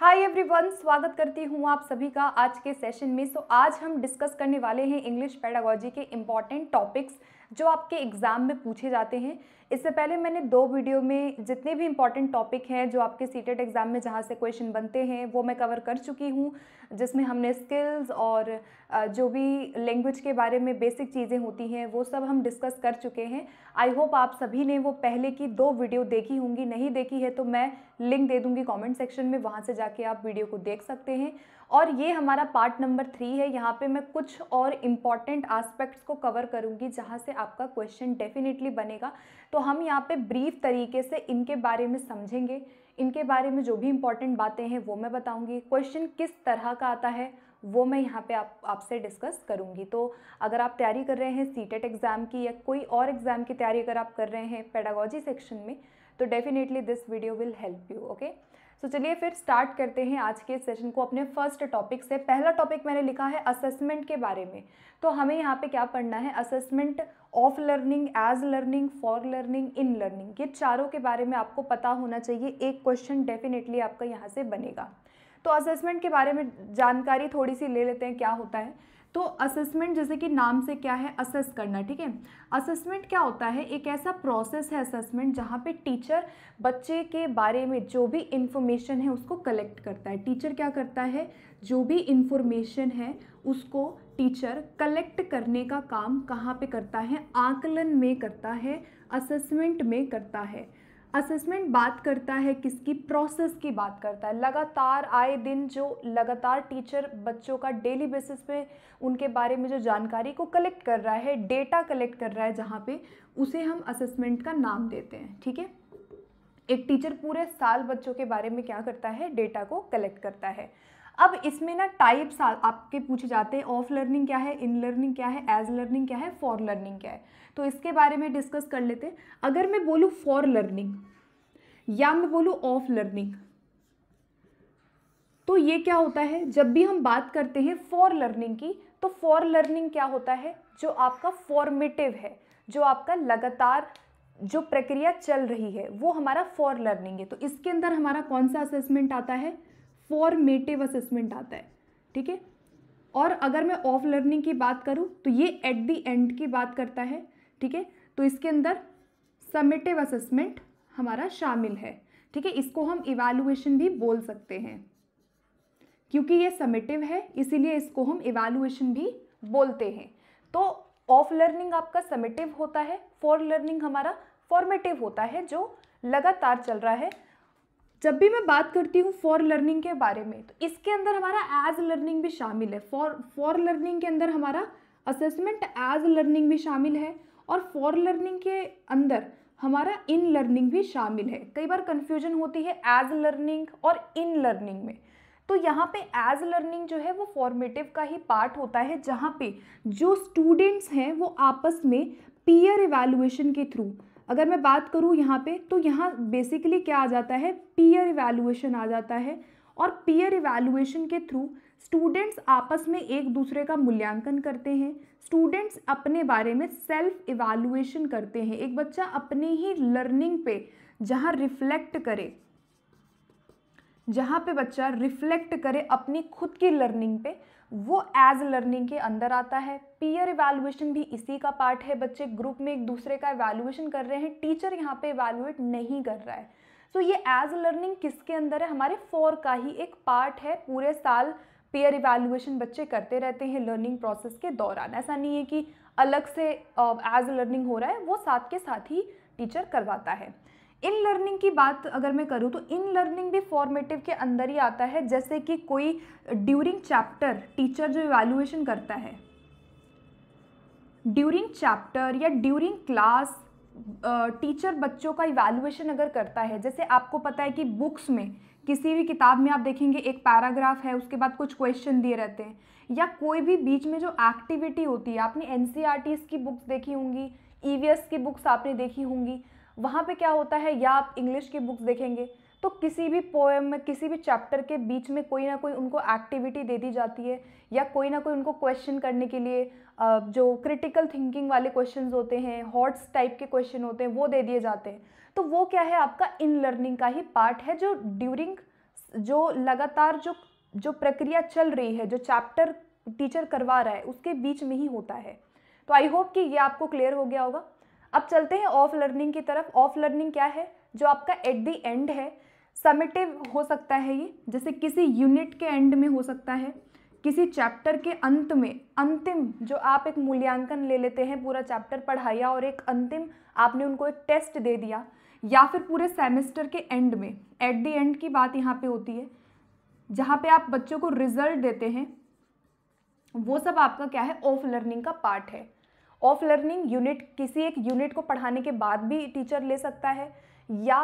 hi everyone स्वागत करती हूँ आप सभी का आज के सेशन में सो so, आज हम डिस्कस करने वाले हैं इंग्लिश पैडागोजी के इम्पॉर्टेंट टॉपिक्स जो आपके एग्ज़ाम में पूछे जाते हैं इससे पहले मैंने दो वीडियो में जितने भी इंपॉर्टेंट टॉपिक हैं जो आपके सीटेट एग्ज़ाम में जहाँ से क्वेश्चन बनते हैं वो मैं कवर कर चुकी हूँ जिसमें हमने स्किल्स और जो भी लैंग्वेज के बारे में बेसिक चीज़ें होती हैं वो सब हम डिस्कस कर चुके हैं आई होप आप सभी ने वो पहले की दो वीडियो देखी होंगी नहीं देखी है तो मैं लिंक दे दूँगी कॉमेंट सेक्शन में वहाँ से जाके आप वीडियो को देख सकते हैं और ये हमारा पार्ट नंबर थ्री है यहाँ पे मैं कुछ और इम्पॉर्टेंट आस्पेक्ट्स को कवर करूँगी जहाँ से आपका क्वेश्चन डेफिनेटली बनेगा तो हम यहाँ पे ब्रीफ तरीके से इनके बारे में समझेंगे इनके बारे में जो भी इम्पॉर्टेंट बातें हैं वो मैं बताऊँगी क्वेश्चन किस तरह का आता है वो मैं यहाँ पे आप आपसे डिस्कस करूँगी तो अगर आप तैयारी कर रहे हैं सी एग्ज़ाम e की या कोई और एग्ज़ाम की तैयारी अगर आप कर रहे हैं पेडागोजी सेक्शन में तो definitely this video will help you okay so चलिए फिर स्टार्ट करते हैं आज के सेशन को अपने फर्स्ट टॉपिक से पहला टॉपिक मैंने लिखा है असेसमेंट के बारे में तो हमें यहाँ पे क्या पढ़ना है assessment of learning as learning for learning in learning ये चारों के बारे में आपको पता होना चाहिए एक क्वेश्चन डेफिनेटली आपका यहाँ से बनेगा तो असेसमेंट के बारे में जानकारी थोड़ी सी ले लेते हैं क्या होता है तो असेसमेंट जैसे कि नाम से क्या है असेस करना ठीक है असेसमेंट क्या होता है एक ऐसा प्रोसेस है असेसमेंट जहाँ पे टीचर बच्चे के बारे में जो भी इन्फॉर्मेशन है उसको कलेक्ट करता है टीचर क्या करता है जो भी इन्फॉर्मेशन है उसको टीचर कलेक्ट करने का काम कहाँ पे करता है आकलन में करता है असेसमेंट में करता है असेसमेंट बात करता है किसकी प्रोसेस की बात करता है लगातार आए दिन जो लगातार टीचर बच्चों का डेली बेसिस पे उनके बारे में जो जानकारी को कलेक्ट कर रहा है डेटा कलेक्ट कर रहा है जहाँ पे उसे हम असेसमेंट का नाम देते हैं ठीक है एक टीचर पूरे साल बच्चों के बारे में क्या करता है डेटा को कलेक्ट करता है अब इसमें ना टाइप्स आपके पूछे जाते हैं ऑफ लर्निंग क्या है इन लर्निंग क्या है एज लर्निंग क्या है फॉर लर्निंग क्या है तो इसके बारे में डिस्कस कर लेते हैं अगर मैं बोलूँ फॉर लर्निंग या मैं बोलूँ ऑफ लर्निंग तो ये क्या होता है जब भी हम बात करते हैं फॉर लर्निंग की तो फॉर लर्निंग क्या होता है जो आपका फॉर्मेटिव है जो आपका लगातार जो प्रक्रिया चल रही है वो हमारा फॉर लर्निंग है तो इसके अंदर हमारा कौन सा असेसमेंट आता है फॉर्मेटिव असेसमेंट आता है ठीक है और अगर मैं ऑफ लर्निंग की बात करूँ तो ये एट दी एंड की बात करता है ठीक है तो इसके अंदर समेटिव असेसमेंट हमारा शामिल है ठीक है इसको हम इवेलुएशन भी बोल सकते हैं क्योंकि ये समेटिव है इसीलिए इसको हम इवेलुएशन भी बोलते हैं तो ऑफ लर्निंग आपका समेटिव होता है फॉर लर्निंग हमारा फॉर्मेटिव होता है जो लगातार चल रहा है जब भी मैं बात करती हूँ फॉर लर्निंग के बारे में तो इसके अंदर हमारा एज लर्निंग भी शामिल है फॉर फॉर लर्निंग के अंदर हमारा असेसमेंट एज लर्निंग भी शामिल है और फॉर लर्निंग के अंदर हमारा इन लर्निंग भी शामिल है कई बार कन्फ्यूजन होती है एज लर्निंग और इन लर्निंग में तो यहाँ पे एज लर्निंग जो है वो फॉर्मेटिव का ही पार्ट होता है जहाँ पे जो स्टूडेंट्स हैं वो आपस में पीयर इवेलुएशन के थ्रू अगर मैं बात करूँ यहाँ पे तो यहाँ बेसिकली क्या आ जाता है पीयर इवेलुएशन आ जाता है और पीयर इवेलुएशन के थ्रू स्टूडेंट्स आपस में एक दूसरे का मूल्यांकन करते हैं स्टूडेंट्स अपने बारे में सेल्फ इवेलुएशन करते हैं एक बच्चा अपने ही लर्निंग पे जहाँ रिफ्लेक्ट करे जहाँ पे बच्चा रिफ्लेक्ट करे अपनी खुद की लर्निंग पे वो एज लर्निंग के अंदर आता है पीयर इवेलुएशन भी इसी का पार्ट है बच्चे ग्रुप में एक दूसरे का इवेलुएशन कर रहे हैं टीचर यहाँ पे इवेलुएट नहीं कर रहा है सो so, ये एज लर्निंग किसके अंदर है हमारे फोर का ही एक पार्ट है पूरे साल पेयर इवेल्युएशन बच्चे करते रहते हैं लर्निंग प्रोसेस के दौरान ऐसा नहीं है कि अलग से एज लर्निंग हो रहा है वो साथ के साथ ही टीचर करवाता है इन लर्निंग की बात अगर मैं करूँ तो इन लर्निंग भी फॉर्मेटिव के अंदर ही आता है जैसे कि कोई ड्यूरिंग चैप्टर टीचर जो इवेलुएशन करता है ड्यूरिंग चैप्टर या ड्यूरिंग क्लास टीचर बच्चों का इवेलुएशन अगर करता है जैसे आपको पता है कि बुक्स में किसी भी किताब में आप देखेंगे एक पैराग्राफ है उसके बाद कुछ क्वेश्चन दिए रहते हैं या कोई भी बीच में जो एक्टिविटी होती है आपने एन e की बुक्स देखी होंगी ई e की बुक्स आपने देखी होंगी वहाँ पे क्या होता है या आप इंग्लिश की बुक्स देखेंगे तो किसी भी पोएम में किसी भी चैप्टर के बीच में कोई ना कोई उनको एक्टिविटी दे दी जाती है या कोई ना कोई उनको क्वेश्चन करने के लिए जो क्रिटिकल थिंकिंग वाले क्वेश्चन होते हैं हॉट्स टाइप के क्वेश्चन होते हैं वो दे दिए जाते हैं तो वो क्या है आपका इन लर्निंग का ही पार्ट है जो ड्यूरिंग जो लगातार जो जो प्रक्रिया चल रही है जो चैप्टर टीचर करवा रहा है उसके बीच में ही होता है तो आई होप कि ये आपको क्लियर हो गया होगा अब चलते हैं ऑफ लर्निंग की तरफ ऑफ लर्निंग क्या है जो आपका एट दी एंड है समेटिव हो सकता है ये जैसे किसी यूनिट के एंड में हो सकता है किसी चैप्टर के अंत में अंतिम जो आप एक मूल्यांकन ले लेते हैं पूरा चैप्टर पढ़ाया और एक अंतिम आपने उनको एक टेस्ट दे दिया या फिर पूरे सेमेस्टर के एंड में एट द एंड की बात यहाँ पे होती है जहाँ पे आप बच्चों को रिजल्ट देते हैं वो सब आपका क्या है ऑफ लर्निंग का पार्ट है ऑफ लर्निंग यूनिट किसी एक यूनिट को पढ़ाने के बाद भी टीचर ले सकता है या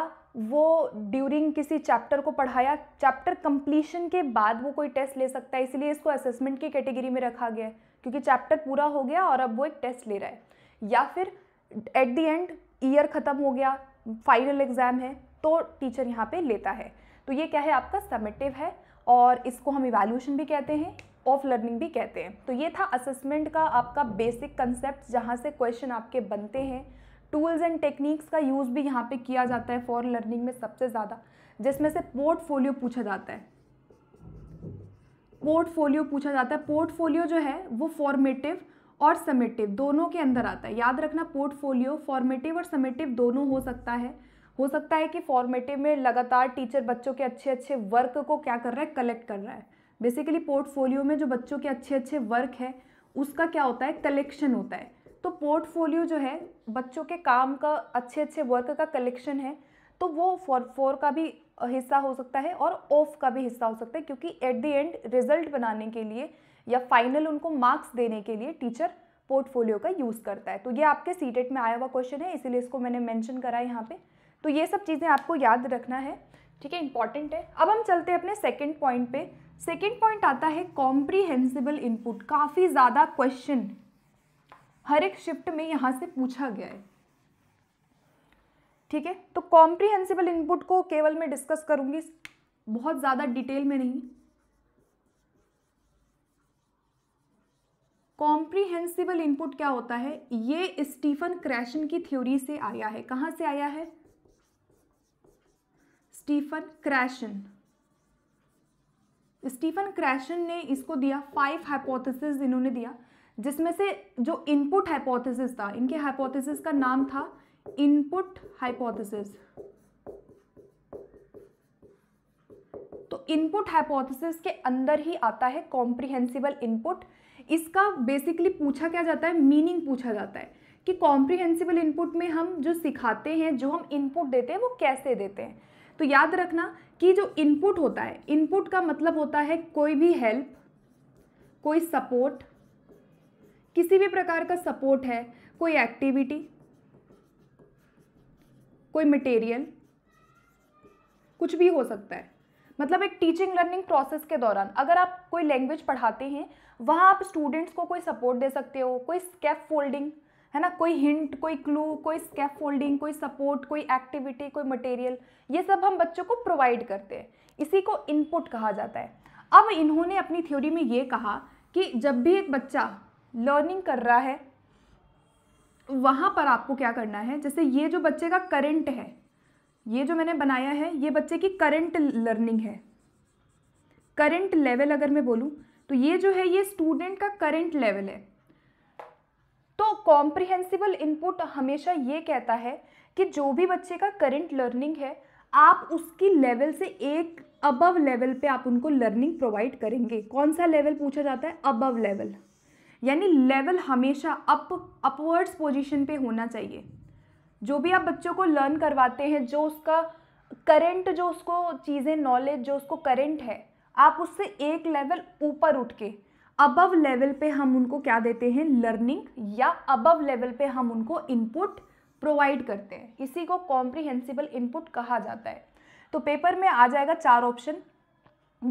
वो ड्यूरिंग किसी चैप्टर को पढ़ाया चैप्टर कंप्लीशन के बाद वो कोई टेस्ट ले सकता है इसलिए इसको असेसमेंट की कैटेगरी में रखा गया है क्योंकि चैप्टर पूरा हो गया और अब वो एक टेस्ट ले रहा है या फिर एट दी एंड ईयर ख़त्म हो गया फाइनल एग्ज़ाम है तो टीचर यहाँ पे लेता है तो ये क्या है आपका समेटिव है और इसको हम इवेल्यूशन भी कहते हैं ऑफ लर्निंग भी कहते हैं तो ये था असेसमेंट का आपका बेसिक कंसेप्ट जहाँ से क्वेश्चन आपके बनते हैं टूल्स एंड टेक्निक्स का यूज़ भी यहाँ पे किया जाता है फॉर लर्निंग में सबसे ज़्यादा जिसमें से पोर्टफोलियो पूछा जाता है पोर्टफोलियो पूछा जाता है पोर्टफोलियो जो है वो फॉर्मेटिव और समेटिव दोनों के अंदर आता है याद रखना पोर्टफोलियो फॉर्मेटिव और समेटिव दोनों हो सकता है हो सकता है कि फॉर्मेटिव में लगातार टीचर बच्चों के अच्छे अच्छे वर्क को क्या कर रहा है कलेक्ट कर रहा है बेसिकली पोर्टफोलियो में जो बच्चों के अच्छे अच्छे वर्क है उसका क्या होता है कलेक्शन होता है तो पोर्टफोलियो जो है बच्चों के काम का अच्छे अच्छे वर्क का कलेक्शन है तो वो फॉर फोर का भी हिस्सा हो सकता है और ऑफ का भी हिस्सा हो सकता है क्योंकि एट द एंड रिजल्ट बनाने के लिए या फाइनल उनको मार्क्स देने के लिए टीचर पोर्टफोलियो का यूज़ करता है तो ये आपके सीटेट e में आया हुआ क्वेश्चन है इसीलिए इसको मैंने मैंशन करा है यहाँ पर तो ये सब चीज़ें आपको याद रखना है ठीक है इंपॉर्टेंट है अब हम चलते हैं अपने सेकेंड पॉइंट पर सेकेंड पॉइंट आता है कॉम्प्रीहेंसिबल इनपुट काफ़ी ज़्यादा क्वेश्चन हर एक शिफ्ट में यहाँ से पूछा गया है ठीक है तो कॉम्प्रीहेंसिबल इनपुट को केवल मैं डिस्कस करूँगी बहुत ज़्यादा डिटेल में नहीं कॉम्प्रीहेंसिबल इनपुट क्या होता है ये स्टीफन क्रैशन की थ्योरी से आया है कहां से आया है स्टीफन क्रैशन स्टीफन क्रैशन ने इसको दिया फाइव हाइपोथेसिस इन्होंने दिया जिसमें से जो इनपुट हाइपोथेसिस था इनके हाइपोथेसिस का नाम था इनपुट हाइपोथेसिस तो इनपुट हाइपोथेसिस के अंदर ही आता है कॉम्प्रिहेंसिबल इनपुट इसका बेसिकली पूछा क्या जाता है मीनिंग पूछा जाता है कि कॉम्प्रिहेंसिबल इनपुट में हम जो सिखाते हैं जो हम इनपुट देते हैं वो कैसे देते हैं तो याद रखना कि जो इनपुट होता है इनपुट का मतलब होता है कोई भी हेल्प कोई सपोर्ट किसी भी प्रकार का सपोर्ट है कोई एक्टिविटी कोई मटेरियल कुछ भी हो सकता है मतलब एक टीचिंग लर्निंग प्रोसेस के दौरान अगर आप कोई लैंग्वेज पढ़ाते हैं वहाँ आप स्टूडेंट्स को कोई सपोर्ट दे सकते हो कोई स्केप फोल्डिंग है ना कोई हिंट कोई क्लू कोई स्केप फोल्डिंग कोई सपोर्ट कोई एक्टिविटी कोई मटेरियल ये सब हम बच्चों को प्रोवाइड करते हैं इसी को इनपुट कहा जाता है अब इन्होंने अपनी थ्योरी में ये कहा कि जब भी एक बच्चा लर्निंग कर रहा है वहाँ पर आपको क्या करना है जैसे ये जो बच्चे का करंट है ये जो मैंने बनाया है ये बच्चे की करंट लर्निंग है करंट लेवल अगर मैं बोलूँ तो ये जो है ये स्टूडेंट का करंट लेवल है तो कॉम्प्रिहेंसिबल इनपुट हमेशा ये कहता है कि जो भी बच्चे का करंट लर्निंग है आप उसकी लेवल से एक अबव लेवल पे आप उनको लर्निंग प्रोवाइड करेंगे कौन सा लेवल पूछा जाता है अबव लेवल यानी लेवल हमेशा अप अपवर्ड्स पोजिशन पर होना चाहिए जो भी आप बच्चों को लर्न करवाते हैं जो उसका करेंट जो उसको चीज़ें नॉलेज जो उसको करेंट है आप उससे एक लेवल ऊपर उठ के अबव लेवल पे हम उनको क्या देते हैं लर्निंग या अबव लेवल पे हम उनको इनपुट प्रोवाइड करते हैं इसी को कॉम्प्रिहेंसिबल इनपुट कहा जाता है तो पेपर में आ जाएगा चार option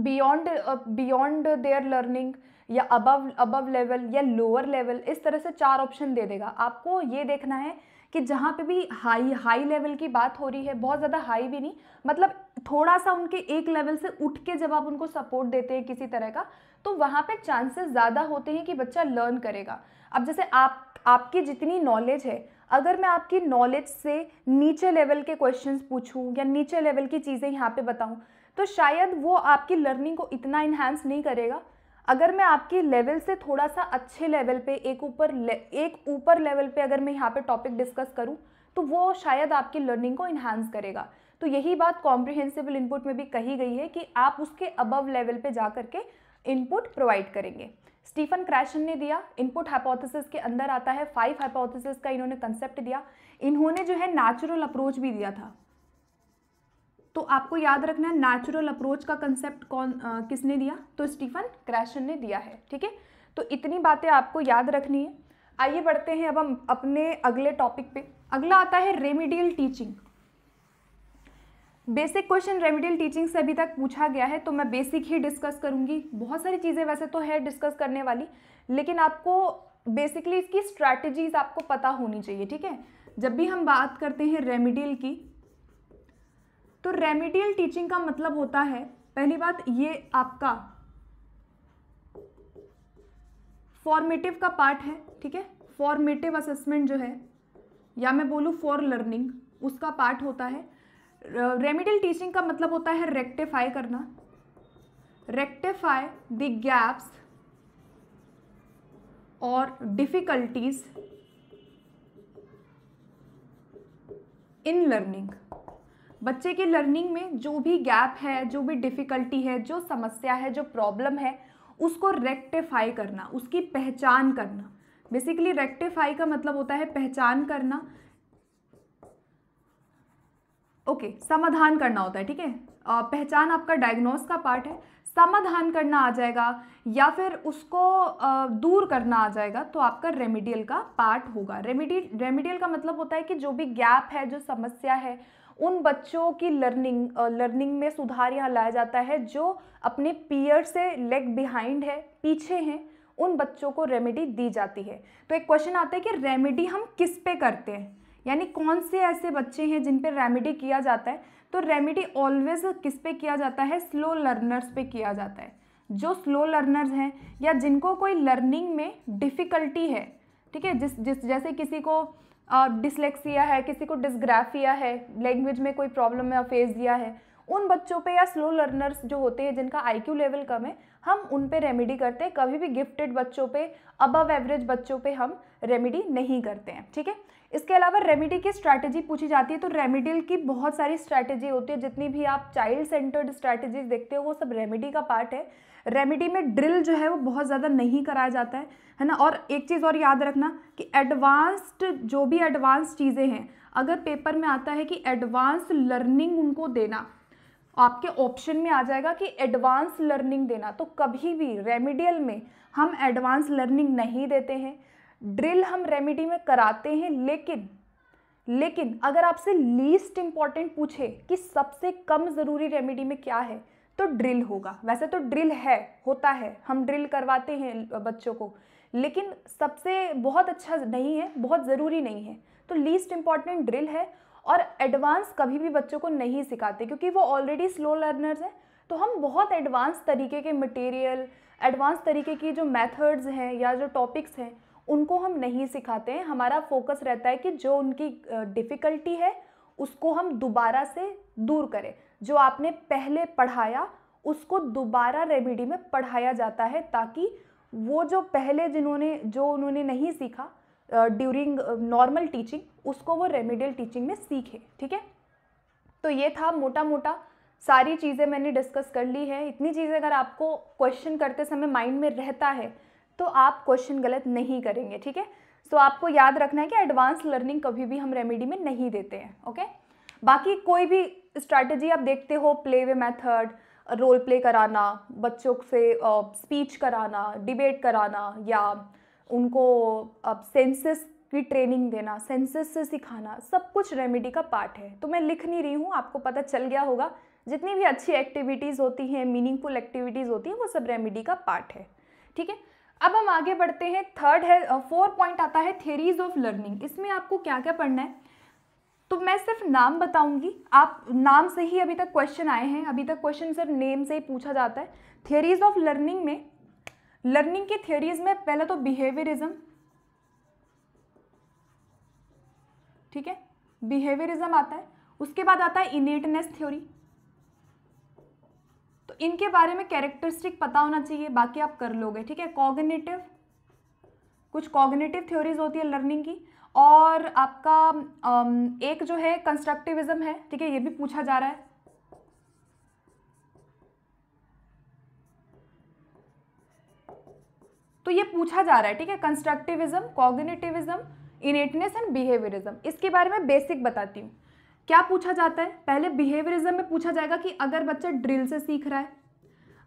beyond beyond there learning या अबव अबव लेवल या लोअर लेवल इस तरह से चार ऑप्शन दे देगा आपको ये देखना है कि जहाँ पे भी हाई हाई लेवल की बात हो रही है बहुत ज़्यादा हाई भी नहीं मतलब थोड़ा सा उनके एक लेवल से उठ के जब आप उनको सपोर्ट देते हैं किसी तरह का तो वहाँ पे चांसेस ज़्यादा होते हैं कि बच्चा लर्न करेगा अब जैसे आप आपकी जितनी नॉलेज है अगर मैं आपकी नॉलेज से नीचे लेवल के क्वेश्चंस पूछूं या नीचे लेवल की चीज़ें यहाँ पे बताऊं तो शायद वो आपकी लर्निंग को इतना इन्हांस नहीं करेगा अगर मैं आपके लेवल से थोड़ा सा अच्छे लेवल पे एक ऊपर एक ऊपर लेवल पे अगर मैं यहाँ पे टॉपिक डिस्कस करूँ तो वो शायद आपकी लर्निंग को इन्हांस करेगा तो यही बात कॉम्प्रिहेंसिबल इनपुट में भी कही गई है कि आप उसके अबव लेवल पे जा करके इनपुट प्रोवाइड करेंगे स्टीफन क्रैशन ने दिया इनपुट हाइपोथेसिस के अंदर आता है फाइव हाइपोथेसिस का इन्होंने कंसेप्ट दिया इन्होंने जो है नेचुरल अप्रोच भी दिया था तो आपको याद रखना है नेचुरल अप्रोच का कंसेप्ट कौन आ, किसने दिया तो स्टीफन क्रैशन ने दिया है ठीक है तो इतनी बातें आपको याद रखनी है आइए बढ़ते हैं अब हम अपने अगले टॉपिक पे अगला आता है remedial teaching basic question remedial teaching से अभी तक पूछा गया है तो मैं बेसिक ही डिस्कस करूंगी बहुत सारी चीज़ें वैसे तो है डिस्कस करने वाली लेकिन आपको बेसिकली इसकी स्ट्रैटेजीज आपको पता होनी चाहिए ठीक है जब भी हम बात करते हैं रेमिडियल की तो रेमिडियल टीचिंग का मतलब होता है पहली बात ये आपका फॉर्मेटिव का पार्ट है ठीक है फॉर्मेटिव असेसमेंट जो है या मैं बोलूँ फॉर लर्निंग उसका पार्ट होता है रेमिडियल टीचिंग का मतलब होता है रेक्टिफाई करना रेक्टिफाई द गैप्स और डिफ़िकल्टीज इन लर्निंग बच्चे की लर्निंग में जो भी गैप है जो भी डिफ़िकल्टी है जो समस्या है जो प्रॉब्लम है उसको रेक्टिफाई करना उसकी पहचान करना बेसिकली रेक्टिफाई का मतलब होता है पहचान करना ओके okay, समाधान करना होता है ठीक है पहचान आपका डायग्नोस का पार्ट है समाधान करना आ जाएगा या फिर उसको दूर करना आ जाएगा तो आपका रेमिडियल का पार्ट होगा रेमिडी रेमिडियल का मतलब होता है कि जो भी गैप है जो समस्या है उन बच्चों की लर्निंग लर्निंग में सुधार यहाँ लाया जाता है जो अपने पीयर से लेग बिहाइंड है पीछे हैं उन बच्चों को रेमेडी दी जाती है तो एक क्वेश्चन आता है कि रेमेडी हम किस पे करते हैं यानी कौन से ऐसे बच्चे हैं जिन पर रेमेडी किया जाता है तो रेमेडी ऑलवेज किस पे किया जाता है स्लो लर्नर्स पे किया जाता है जो स्लो लर्नर्स हैं या जिनको कोई लर्निंग में डिफ़िकल्टी है ठीक है जिस जिस जैसे किसी को डिसलेक्सिया है किसी को डिसग्राफिया है लैंग्वेज में कोई प्रॉब्लम है अफेजिया है उन बच्चों पे या स्लो लर्नर्स जो होते हैं जिनका आईक्यू लेवल कम है हम उन पे रेमेडी करते हैं कभी भी गिफ्टेड बच्चों पे अबव एवरेज बच्चों पे हम रेमेडी नहीं करते हैं ठीक है इसके अलावा रेमेडी की स्ट्रैटेजी पूछी जाती है तो रेमेडियल की बहुत सारी स्ट्रैटेजी होती है जितनी भी आप चाइल्ड सेंटर्ड स्ट्रैटेजीज देखते हो वो सब रेमेडी का पार्ट है रेमेडी में ड्रिल जो है वो बहुत ज़्यादा नहीं कराया जाता है है ना और एक चीज़ और याद रखना कि एडवांस्ड जो भी एडवांस चीज़ें हैं अगर पेपर में आता है कि एडवांस लर्निंग उनको देना आपके ऑप्शन में आ जाएगा कि एडवांस लर्निंग देना तो कभी भी रेमेडियल में हम एडवांस लर्निंग नहीं देते हैं ड्रिल हम रेमेडी में कराते हैं लेकिन लेकिन अगर आपसे लीस्ट इम्पॉर्टेंट पूछे कि सबसे कम ज़रूरी रेमेडी में क्या है तो ड्रिल होगा वैसे तो ड्रिल है होता है हम ड्रिल करवाते हैं बच्चों को लेकिन सबसे बहुत अच्छा नहीं है बहुत ज़रूरी नहीं है तो लीस्ट इम्पॉर्टेंट ड्रिल है और एडवांस कभी भी बच्चों को नहीं सिखाते क्योंकि वो ऑलरेडी स्लो लर्नर्स हैं तो हम बहुत एडवांस तरीके के मटेरियल एडवांस तरीके की जो मेथड्स हैं या जो टॉपिक्स हैं उनको हम नहीं सिखाते हैं हमारा फोकस रहता है कि जो उनकी डिफ़िकल्टी है उसको हम दोबारा से दूर करें जो आपने पहले पढ़ाया उसको दोबारा रेमेडी में पढ़ाया जाता है ताकि वो जो पहले जिन्होंने जो उन्होंने नहीं सीखा ड्यूरिंग नॉर्मल टीचिंग उसको वो रेमेडियल टीचिंग में सीखे ठीक है तो ये था मोटा मोटा सारी चीज़ें मैंने डिस्कस कर ली है इतनी चीज़ें अगर आपको क्वेश्चन करते समय माइंड में रहता है तो आप क्वेश्चन गलत नहीं करेंगे ठीक है सो आपको याद रखना है कि एडवांस लर्निंग कभी भी हम रेमेडी में नहीं देते हैं ओके बाकी कोई भी स्ट्रैटेजी आप देखते हो play way method role play कराना बच्चों से स्पीच uh, कराना डिबेट कराना या उनको अब सेंसेस की ट्रेनिंग देना सेंसेस से सिखाना सब कुछ रेमेडी का पार्ट है तो मैं लिख नहीं रही हूँ आपको पता चल गया होगा जितनी भी अच्छी एक्टिविटीज़ होती हैं मीनिंगफुल एक्टिविटीज़ होती हैं वो सब रेमेडी का पार्ट है ठीक है अब हम आगे बढ़ते हैं थर्ड है फोर पॉइंट आता है थेरीज ऑफ लर्निंग इसमें आपको क्या क्या पढ़ना है तो मैं सिर्फ नाम बताऊंगी आप नाम से ही अभी तक क्वेश्चन आए हैं अभी तक क्वेश्चन सिर्फ नेम से ही पूछा जाता है थियरीज ऑफ लर्निंग में लर्निंग की थियोरीज में पहले तो बिहेवियरिज्म ठीक है बिहेवियरिज्म आता है उसके बाद आता है इनेटनेस थ्योरी इनके बारे में कैरेक्टरिस्टिक पता होना चाहिए बाकी आप कर लोगे ठीक है कॉग्निटिव कुछ कॉग्निटिव थ्योरीज होती है लर्निंग की और आपका एक जो है कंस्ट्रक्टिविज्म है ठीक है ये भी पूछा जा रहा है तो ये पूछा जा रहा है ठीक है constructivism cognitivism innateness and behaviourism इसके बारे में बेसिक बताती हूँ क्या पूछा जाता है पहले बिहेवियरिज्म में पूछा जाएगा कि अगर बच्चा ड्रिल से सीख रहा है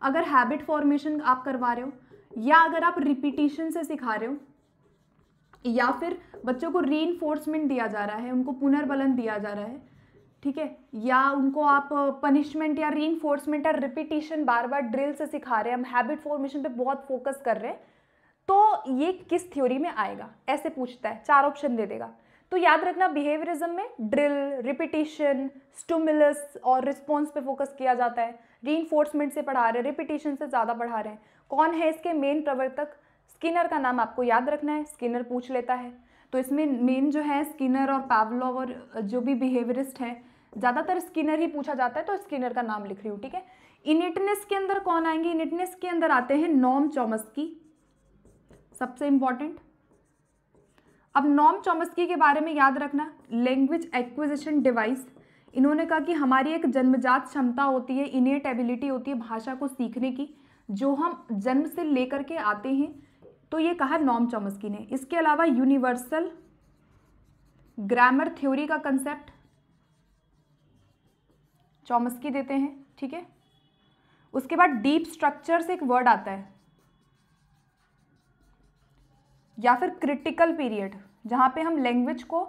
अगर हैबिट फॉर्मेशन आप करवा रहे हो या अगर आप रिपीटिशन से सिखा रहे हो या फिर बच्चों को री दिया जा रहा है उनको पुनर्बलन दिया जा रहा है ठीक है या उनको आप पनिशमेंट या री या रिपीटिशन बार बार ड्रिल से सिखा रहे हैं हम हैबिट फॉर्मेशन पे बहुत फोकस कर रहे हैं तो ये किस थ्योरी में आएगा ऐसे पूछता है चार ऑप्शन दे देगा तो याद रखना बिहेवियरिज्म में ड्रिल रिपीटेशन स्टूमुलस और रिस्पॉन्स पे फोकस किया जाता है री से पढ़ा रहे हैं रिपीटेशन से ज़्यादा पढ़ा रहे हैं कौन है इसके मेन प्रवर्तक स्किनर का नाम आपको याद रखना है स्किनर पूछ लेता है तो इसमें मेन जो है स्किनर और पावलोव और जो भी बिहेवियरिस्ट हैं ज़्यादातर स्किनर ही पूछा जाता है तो स्किनर का नाम लिख रही हूँ ठीक है इनिटनेस के अंदर कौन आएंगे इनिटनेस के अंदर आते हैं नॉम की सबसे इंपॉर्टेंट अब नॉम चौमस्की के बारे में याद रखना लैंग्वेज एक्विजिशन डिवाइस इन्होंने कहा कि हमारी एक जन्मजात क्षमता होती है इनेट एबिलिटी होती है भाषा को सीखने की जो हम जन्म से लेकर के आते हैं तो ये कहा नॉम चौमस्की ने इसके अलावा यूनिवर्सल ग्रामर थ्योरी का कंसेप्ट चौमस्की देते हैं ठीक है उसके बाद डीप स्ट्रक्चर से एक वर्ड आता है या फिर क्रिटिकल पीरियड जहाँ पे हम लैंग्वेज को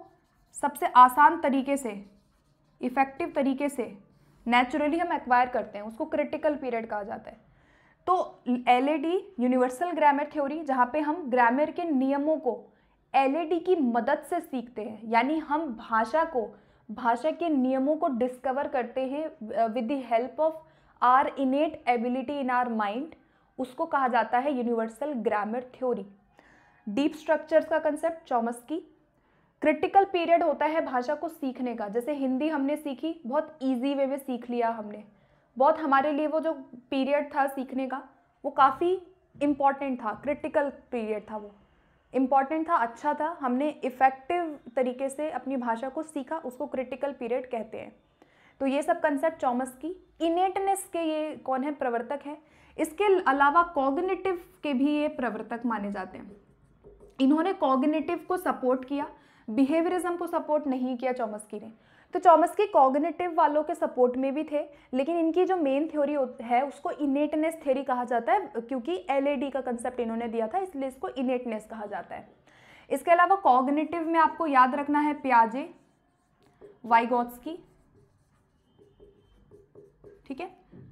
सबसे आसान तरीके से इफ़ेक्टिव तरीके से नेचुरली हम एक्वायर करते हैं उसको क्रिटिकल पीरियड कहा जाता है तो एल यूनिवर्सल ग्रामर थ्योरी जहाँ पे हम ग्रामर के नियमों को एल की मदद से सीखते हैं यानी हम भाषा को भाषा के नियमों को डिस्कवर करते हैं with the help of our innate ability in our mind उसको कहा जाता है universal grammar theory deep structures का कंसेप्ट की क्रिटिकल पीरियड होता है भाषा को सीखने का जैसे हिंदी हमने सीखी बहुत ईजी वे में सीख लिया हमने बहुत हमारे लिए वो जो पीरियड था सीखने का वो काफ़ी इम्पॉर्टेंट था क्रिटिकल पीरियड था वो इम्पॉर्टेंट था अच्छा था हमने इफ़ेक्टिव तरीके से अपनी भाषा को सीखा उसको क्रिटिकल पीरियड कहते हैं तो ये सब कंसेप्ट चौमस की इनेटनेस के ये कौन है प्रवर्तक है इसके अलावा कॉग्निटिव के भी ये प्रवर्तक माने जाते हैं इन्होंने कॉग्निटिव को सपोर्ट किया बिहेवियरिज्म को सपोर्ट नहीं किया चौमस्की ने तो चौमस्की कॉग्निटिव वालों के सपोर्ट में भी थे लेकिन इनकी जो मेन थ्योरी है उसको इनेटनेस थ्योरी कहा जाता है क्योंकि एलएडी का कंसेप्ट इन्होंने दिया था इसलिए इसको इनेटनेस कहा जाता है इसके अलावा कॉग्निटिव में आपको याद रखना है प्याजे वाइगोत्सकी ठीक है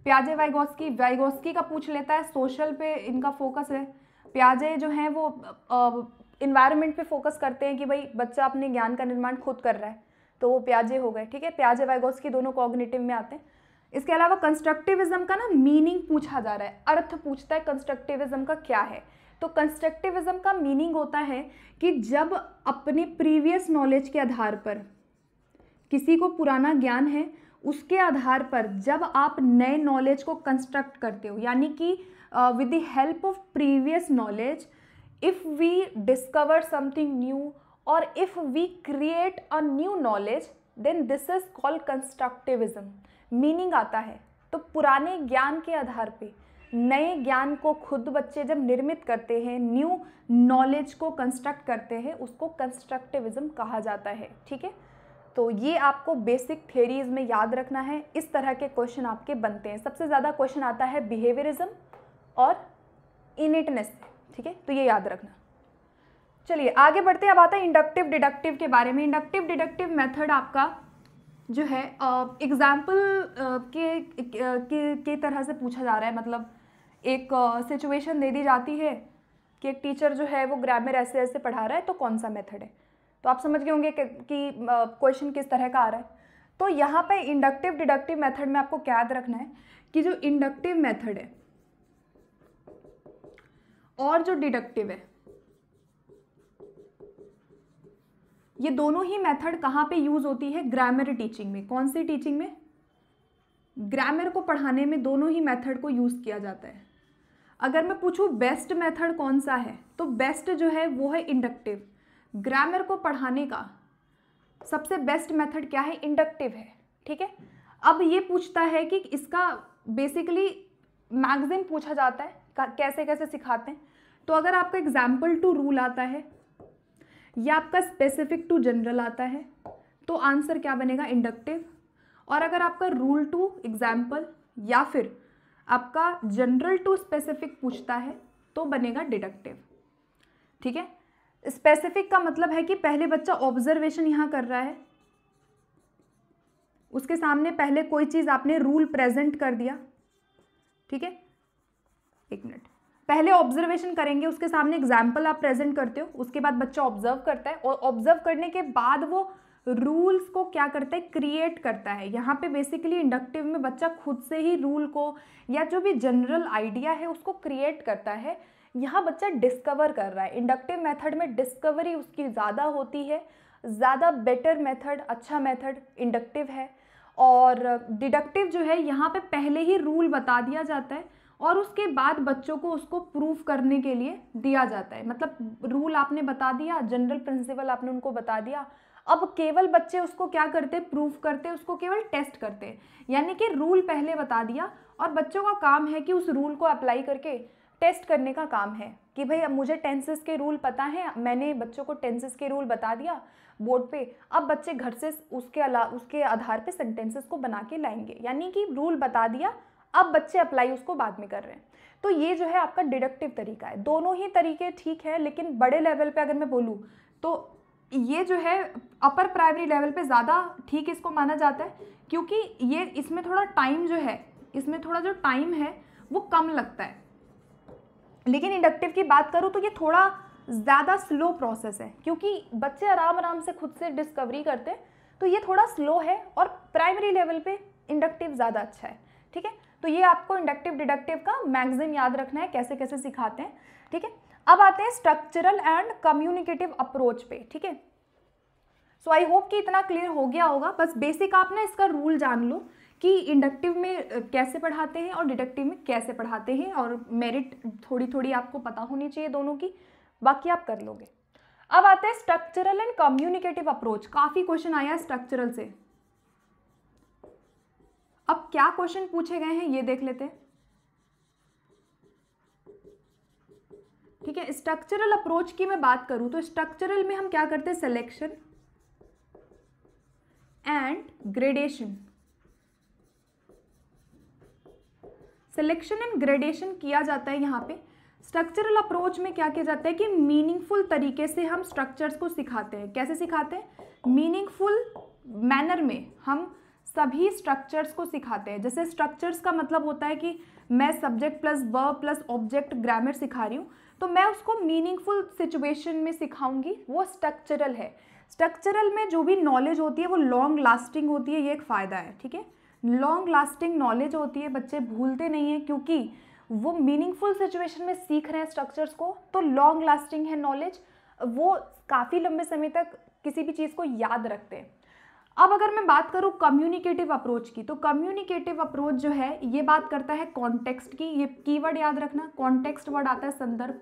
प्याजे वाइगोस्की वाइगोस्की का पूछ लेता है सोशल पे इनका फोकस है प्याजे जो हैं वो इन्वायरमेंट पे फोकस करते हैं कि भाई बच्चा अपने ज्ञान का निर्माण खुद कर रहा है तो वो प्याजे हो गए ठीक है प्याजे वाइगोस की दोनों कॉग्निटिव में आते हैं इसके अलावा कंस्ट्रक्टिविज्म का ना मीनिंग पूछा जा रहा है अर्थ पूछता है कंस्ट्रक्टिविज्म का क्या है तो कंस्ट्रक्टिविज्म का मीनिंग होता है कि जब अपने प्रीवियस नॉलेज के आधार पर किसी को पुराना ज्ञान है उसके आधार पर जब आप नए नॉलेज को कंस्ट्रक्ट करते हो यानी कि with the help of previous knowledge if we discover something new और if we create a new knowledge then this is called constructivism meaning आता है तो पुराने ज्ञान के आधार पे नए ज्ञान को खुद बच्चे जब निर्मित करते हैं न्यू नॉलेज को कंस्ट्रक्ट करते हैं उसको कंस्ट्रक्टिविज्म कहा जाता है ठीक है तो ये आपको बेसिक थेरीज़ में याद रखना है इस तरह के क्वेश्चन आपके बनते हैं सबसे ज़्यादा क्वेश्चन आता है बिहेवियरिज्म और इनिटनेस ठीक है तो ये याद रखना चलिए आगे बढ़ते अब आता है इंडक्टिव डिडक्टिव के बारे में इंडक्टिव डिडक्टिव मेथड आपका जो है एग्जाम्पल के, के के तरह से पूछा जा रहा है मतलब एक सिचुएशन दे दी जाती है कि एक टीचर जो है वो ग्रामर ऐसे ऐसे पढ़ा रहा है तो कौन सा मेथड है तो आप समझ गए होंगे कि क्वेश्चन किस तरह का आ रहा है तो यहाँ पे इंडक्टिव डिडक्टिव मेथड में आपको क्या याद रखना है कि जो इंडक्टिव मेथड है और जो डिडक्टिव है ये दोनों ही मेथड कहाँ पे यूज़ होती है ग्रामर टीचिंग में कौन सी टीचिंग में ग्रामर को पढ़ाने में दोनों ही मेथड को यूज़ किया जाता है अगर मैं पूछूँ बेस्ट मेथड कौन सा है तो बेस्ट जो है वो है इंडक्टिव ग्रामर को पढ़ाने का सबसे बेस्ट मेथड क्या है इंडक्टिव है ठीक है अब ये पूछता है कि इसका बेसिकली मैगजीन पूछा जाता है कैसे कैसे सिखाते हैं तो अगर आपका एग्जाम्पल टू रूल आता है या आपका स्पेसिफिक टू जनरल आता है तो आंसर क्या बनेगा इंडक्टिव और अगर आपका रूल टू एग्जाम्पल या फिर आपका जनरल टू स्पेसिफिक पूछता है तो बनेगा डिडक्टिव ठीक है स्पेसिफिक का मतलब है कि पहले बच्चा ऑब्जर्वेशन यहाँ कर रहा है उसके सामने पहले कोई चीज़ आपने रूल प्रेजेंट कर दिया ठीक है एक मिनट पहले ऑब्जर्वेशन करेंगे उसके सामने एग्जाम्पल आप प्रेजेंट करते हो उसके बाद बच्चा ऑब्जर्व करता है और ऑब्जर्व करने के बाद वो रूल्स को क्या करता है क्रिएट करता है यहाँ पे बेसिकली इंडक्टिव में बच्चा खुद से ही रूल को या जो भी जनरल आइडिया है उसको क्रिएट करता है यहाँ बच्चा डिस्कवर कर रहा है इंडक्टिव मेथड में डिस्कवरी उसकी ज़्यादा होती है ज़्यादा बेटर मेथड अच्छा मेथड इंडक्टिव है और डिडक्टिव जो है यहाँ पे पहले ही रूल बता दिया जाता है और उसके बाद बच्चों को उसको प्रूफ करने के लिए दिया जाता है मतलब रूल आपने बता दिया जनरल प्रिंसिपल आपने उनको बता दिया अब केवल बच्चे उसको क्या करते प्रूफ करते उसको केवल टेस्ट करते यानी कि रूल पहले बता दिया और बच्चों का काम है कि उस रूल को अप्लाई करके टेस्ट करने का काम है कि भाई अब मुझे टेंसेस के रूल पता है मैंने बच्चों को टेंसेस के रूल बता दिया बोर्ड पे अब बच्चे घर से उसके अला उसके आधार पे सेंटेंसेस को बना के लाएंगे यानी कि रूल बता दिया अब बच्चे अप्लाई उसको बाद में कर रहे हैं तो ये जो है आपका डिडक्टिव तरीका है दोनों ही तरीके ठीक है लेकिन बड़े लेवल पे अगर मैं बोलूँ तो ये जो है अपर प्राइमरी लेवल पे ज़्यादा ठीक इसको माना जाता है क्योंकि ये इसमें थोड़ा टाइम जो है इसमें थोड़ा जो टाइम है वो कम लगता है लेकिन इंडक्टिव की बात करूँ तो ये थोड़ा ज़्यादा स्लो प्रोसेस है क्योंकि बच्चे आराम आराम से खुद से डिस्कवरी करते हैं तो ये थोड़ा स्लो है और प्राइमरी लेवल पे इंडक्टिव ज़्यादा अच्छा है ठीक है तो ये आपको इंडक्टिव डिडक्टिव का मैगजीन याद रखना है कैसे कैसे सिखाते हैं ठीक है अब आते हैं स्ट्रक्चरल एंड कम्युनिकेटिव अप्रोच पे ठीक है सो आई होप कि इतना क्लियर हो गया होगा बस बेसिक आप ना इसका रूल जान लो कि इंडक्टिव में कैसे पढ़ाते हैं और डिडक्टिव में कैसे पढ़ाते हैं और मेरिट थोड़ी थोड़ी आपको पता होनी चाहिए दोनों की बाकी आप कर लोगे अब आते हैं स्ट्रक्चरल एंड कम्युनिकेटिव अप्रोच काफ़ी क्वेश्चन आया है स्ट्रक्चरल से अब क्या क्वेश्चन पूछे गए हैं ये देख लेते हैं ठीक है स्ट्रक्चरल अप्रोच की मैं बात करूं तो स्ट्रक्चरल में हम क्या करते हैं selection and gradation selection and gradation किया जाता है यहां पे स्ट्रक्चरल अप्रोच में क्या किया जाता है कि मीनिंगफुल तरीके से हम स्ट्रक्चर्स को सिखाते हैं कैसे सिखाते हैं मीनिंगफुल मैनर में हम सभी स्ट्रक्चर्स को सिखाते हैं जैसे स्ट्रक्चर्स का मतलब होता है कि मैं subject plus verb plus object grammar सिखा रही हूँ तो मैं उसको मीनिंगफुल सिचुएशन में सिखाऊंगी वो स्ट्रक्चरल है स्ट्रक्चरल में जो भी नॉलेज होती है वो लॉन्ग लास्टिंग होती है ये एक फ़ायदा है ठीक है लॉन्ग लास्टिंग नॉलेज होती है बच्चे भूलते नहीं हैं क्योंकि वो मीनिंगफुल सिचुएशन में सीख रहे हैं स्ट्रक्चर्स को तो लॉन्ग लास्टिंग है नॉलेज वो काफ़ी लंबे समय तक किसी भी चीज़ को याद रखते हैं अब अगर मैं बात करूँ कम्युनिकेटिव अप्रोच की तो कम्युनिकेटिव अप्रोच जो है ये बात करता है कॉन्टेक्स्ट की ये कीवर्ड याद रखना कॉन्टेक्स्ट वर्ड आता है संदर्भ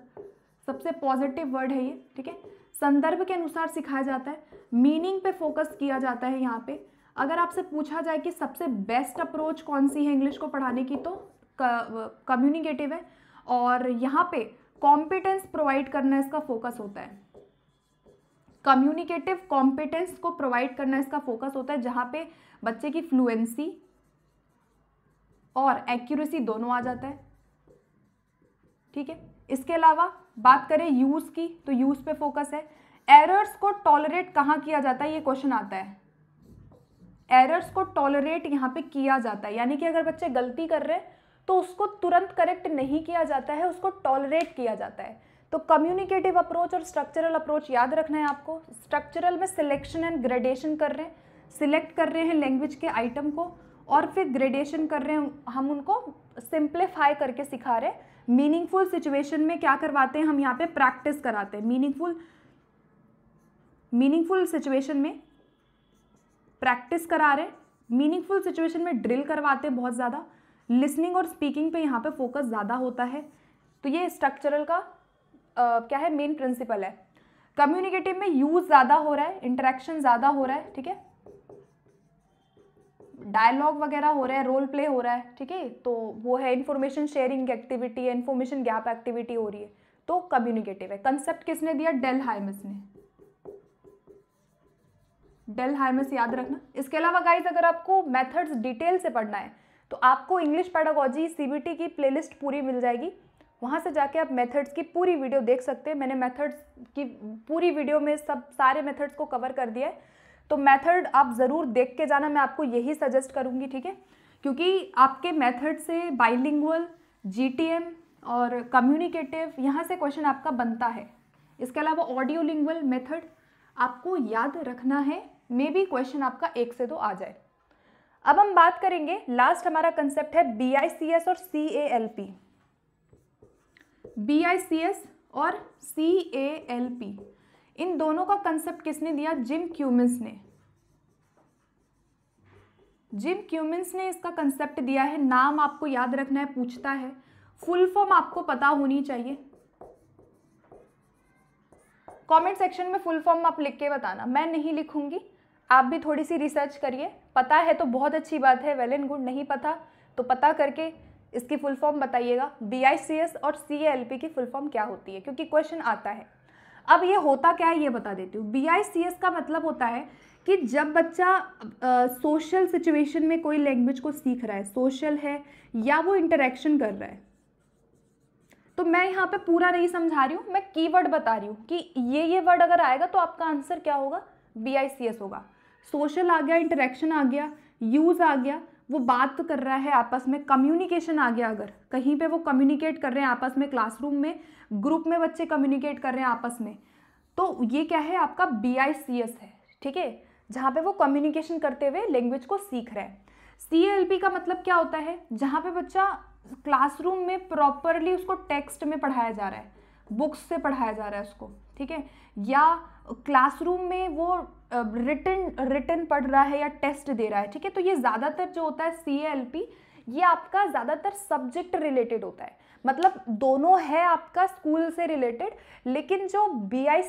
सबसे पॉजिटिव वर्ड है ये ठीक है संदर्भ के अनुसार सिखाया जाता है मीनिंग पे फोकस किया जाता है यहाँ पे अगर आपसे पूछा जाए कि सबसे बेस्ट अप्रोच कौन सी है इंग्लिश को पढ़ाने की तो कम्युनिकेटिव है और यहाँ पे कॉम्पिटेंस प्रोवाइड करना इसका फोकस होता है कम्युनिकेटिव कॉम्पिटेंस को प्रोवाइड करना इसका फोकस होता है जहाँ पे बच्चे की फ्लुएंसी और एक्यूरेसी दोनों आ जाता है ठीक है इसके अलावा बात करें यूज़ की तो यूज़ पे फोकस है एरर्स को टॉलरेट कहाँ किया जाता है ये क्वेश्चन आता है एरर्स को टॉलरेट यहाँ पे किया जाता है यानी कि अगर बच्चे गलती कर रहे हैं तो उसको तुरंत करेक्ट नहीं किया जाता है उसको टॉलरेट किया जाता है तो कम्युनिकेटिव अप्रोच और स्ट्रक्चरल अप्रोच याद रखना है आपको स्ट्रक्चरल में सिलेक्शन एंड ग्रेडेशन कर रहे हैं सिलेक्ट कर रहे हैं लैंग्वेज के आइटम को और फिर ग्रेडेशन कर रहे हैं हम उनको सिंप्लीफाई करके सिखा रहे हैं मीनिंगफुल सिचुएशन में क्या करवाते हैं हम यहाँ पे प्रैक्टिस कराते हैं मीनिंगफुल मीनिंगफुल सिचुएशन में प्रैक्टिस करा रहे हैं मीनिंगफुल सिचुएशन में ड्रिल करवाते हैं बहुत ज़्यादा लिसनिंग और स्पीकिंग पे यहाँ पे फोकस ज़्यादा होता है तो ये स्ट्रक्चरल का क्या है मेन प्रिंसिपल है कम्युनिकेटिव में यूज़ ज़्यादा हो रहा है इंटरेक्शन ज़्यादा हो रहा है ठीक है डायलॉग वगैरह हो रहा है रोल प्ले हो रहा है ठीक है तो वो है इन्फॉर्मेशन शेयरिंग एक्टिविटी है इन्फॉर्मेशन गैप एक्टिविटी हो रही है तो कम्युनिकेटिव है कंसेप्ट किसने दिया डेल हाइमस ने डेल हाइमस याद रखना इसके अलावा गाइज अगर आपको मेथड्स डिटेल से पढ़ना है तो आपको इंग्लिश पैडागोजी सीबीटी की प्लेलिस्ट पूरी मिल जाएगी वहाँ से जाके आप मेथड्स की पूरी वीडियो देख सकते हैं मैंने मेथड्स की पूरी वीडियो में सब सारे मेथड्स को कवर कर दिया है तो मेथड आप ज़रूर देख के जाना मैं आपको यही सजेस्ट करूँगी ठीक है क्योंकि आपके मेथड से बाइलिंगुअल जी और कम्युनिकेटिव यहाँ से क्वेश्चन आपका बनता है इसके अलावा ऑडियो लिंगुअल मेथड आपको याद रखना है मे बी क्वेश्चन आपका एक से दो आ जाए अब हम बात करेंगे लास्ट हमारा कंसेप्ट है बी और C B I C S और सी ए एल पी इन दोनों का कंसेप्ट किसने दिया जिम क्यूमिंस ने जिम क्यूमिंस ने इसका कंसेप्ट दिया है नाम आपको याद रखना है पूछता है फुल फॉर्म आपको पता होनी चाहिए कमेंट सेक्शन में फुल फॉर्म आप लिख के बताना मैं नहीं लिखूंगी आप भी थोड़ी सी रिसर्च करिए पता है तो बहुत अच्छी बात है वेल एंड गुड नहीं पता तो पता करके इसकी फुल फॉर्म बताइएगा बी और सी की फुल फॉर्म क्या होती है क्योंकि क्वेश्चन आता है अब ये होता क्या है ये बता देती हूँ बी का मतलब होता है कि जब बच्चा सोशल सिचुएशन में कोई लैंग्वेज को सीख रहा है सोशल है या वो इंटरेक्शन कर रहा है तो मैं यहाँ पे पूरा नहीं समझा रही हूँ मैं कीवर्ड बता रही हूँ कि ये ये वर्ड अगर आएगा तो आपका आंसर क्या होगा बी होगा सोशल आ गया इंटरेक्शन आ गया यूज़ आ गया वो बात तो कर रहा है आपस में कम्युनिकेशन आ गया अगर कहीं पे वो कम्युनिकेट कर रहे हैं आपस में क्लासरूम में ग्रुप में बच्चे कम्युनिकेट कर रहे हैं आपस में तो ये क्या है आपका बी आई सी एस है ठीक है जहाँ पे वो कम्युनिकेशन करते हुए लैंग्वेज को सीख रहा है सी एल पी का मतलब क्या होता है जहाँ पे बच्चा क्लासरूम में प्रॉपरली उसको टेक्स्ट में पढ़ाया जा रहा है बुक्स से पढ़ाया जा रहा है उसको ठीक है या क्लासरूम में वो रिटर्न रिटर्न पढ़ रहा है या टेस्ट दे रहा है ठीक है तो ये ज़्यादातर जो होता है सी एल पी ये आपका ज़्यादातर सब्जेक्ट रिलेटेड होता है मतलब दोनों है आपका स्कूल से रिलेटेड लेकिन जो बी है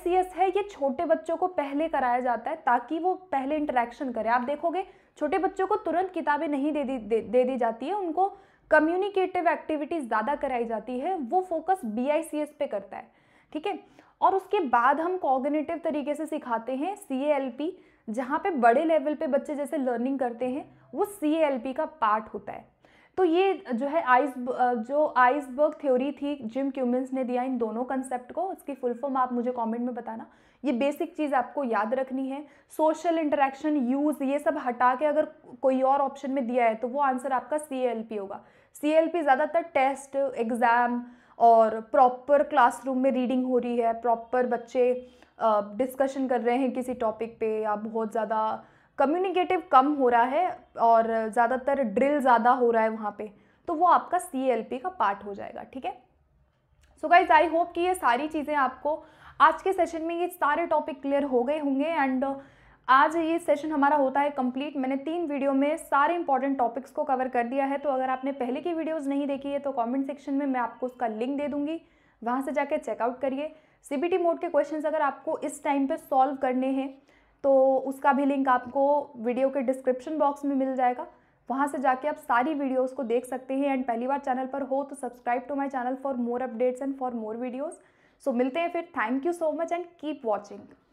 ये छोटे बच्चों को पहले कराया जाता है ताकि वो पहले इंटरेक्शन करें आप देखोगे छोटे बच्चों को तुरंत किताबें नहीं दे दी दे, दे दी जाती है उनको कम्युनिकेटिव एक्टिविटीज़ ज़्यादा कराई जाती है वो फोकस बी पे करता है ठीक है और उसके बाद हम कॉगनेटिव तरीके से सिखाते हैं सी ए एल पी जहाँ पर बड़े लेवल पर बच्चे जैसे लर्निंग करते हैं वो सी ए एल पी का पार्ट होता है तो ये जो है आइस जो आइसबर्ग थ्योरी थी जिम क्यूमिंस ने दिया इन दोनों कंसेप्ट को उसकी फुल फॉर्म आप मुझे कमेंट में बताना ये बेसिक चीज़ आपको याद रखनी है सोशल इंटरेक्शन यूज़ ये सब हटा के अगर कोई और ऑप्शन में दिया है तो वो आंसर आपका सी होगा सी ज़्यादातर टेस्ट एग्ज़ाम और प्रॉपर क्लासरूम में रीडिंग हो रही है प्रॉपर बच्चे डिस्कशन कर रहे हैं किसी टॉपिक पे या बहुत ज़्यादा कम्युनिकेटिव कम हो रहा है और ज़्यादातर ड्रिल ज़्यादा हो रहा है वहाँ पे तो वो आपका सी का पार्ट हो जाएगा ठीक है सो गाइज आई होप कि ये सारी चीज़ें आपको आज के सेशन में ये सारे टॉपिक क्लियर हो गए होंगे एंड आज ये सेशन हमारा होता है कंप्लीट मैंने तीन वीडियो में सारे इंपॉर्टेंट टॉपिक्स को कवर कर दिया है तो अगर आपने पहले की वीडियोस नहीं देखी है तो कमेंट सेक्शन में मैं आपको उसका लिंक दे दूंगी वहाँ से जाके चेकआउट करिए सीबीटी मोड के क्वेश्चंस अगर आपको इस टाइम पे सॉल्व करने हैं तो उसका भी लिंक आपको वीडियो के डिस्क्रिप्शन बॉक्स में मिल जाएगा वहाँ से जाके आप सारी वीडियोज़ को देख सकते हैं एंड पहली बार चैनल पर हो तो subscribe to my channel for more updates and for more videos so मिलते हैं फिर thank you so much and keep watching